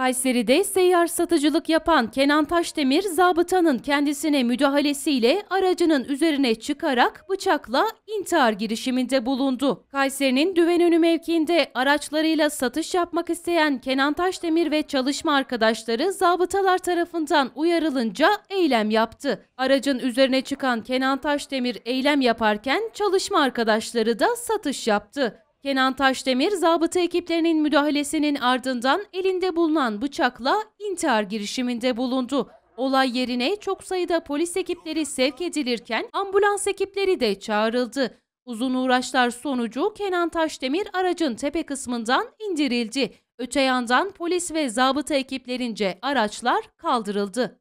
Kayseri'de seyyar satıcılık yapan Kenan Taşdemir, zabıtanın kendisine müdahalesiyle aracının üzerine çıkarak bıçakla intihar girişiminde bulundu. Kayseri'nin Düvenönü mevkiinde araçlarıyla satış yapmak isteyen Kenan Taşdemir ve çalışma arkadaşları zabıtalar tarafından uyarılınca eylem yaptı. Aracın üzerine çıkan Kenan Taşdemir eylem yaparken çalışma arkadaşları da satış yaptı. Kenan Taşdemir, zabıta ekiplerinin müdahalesinin ardından elinde bulunan bıçakla intihar girişiminde bulundu. Olay yerine çok sayıda polis ekipleri sevk edilirken ambulans ekipleri de çağrıldı. Uzun uğraşlar sonucu Kenan Taşdemir aracın tepe kısmından indirildi. Öte yandan polis ve zabıta ekiplerince araçlar kaldırıldı.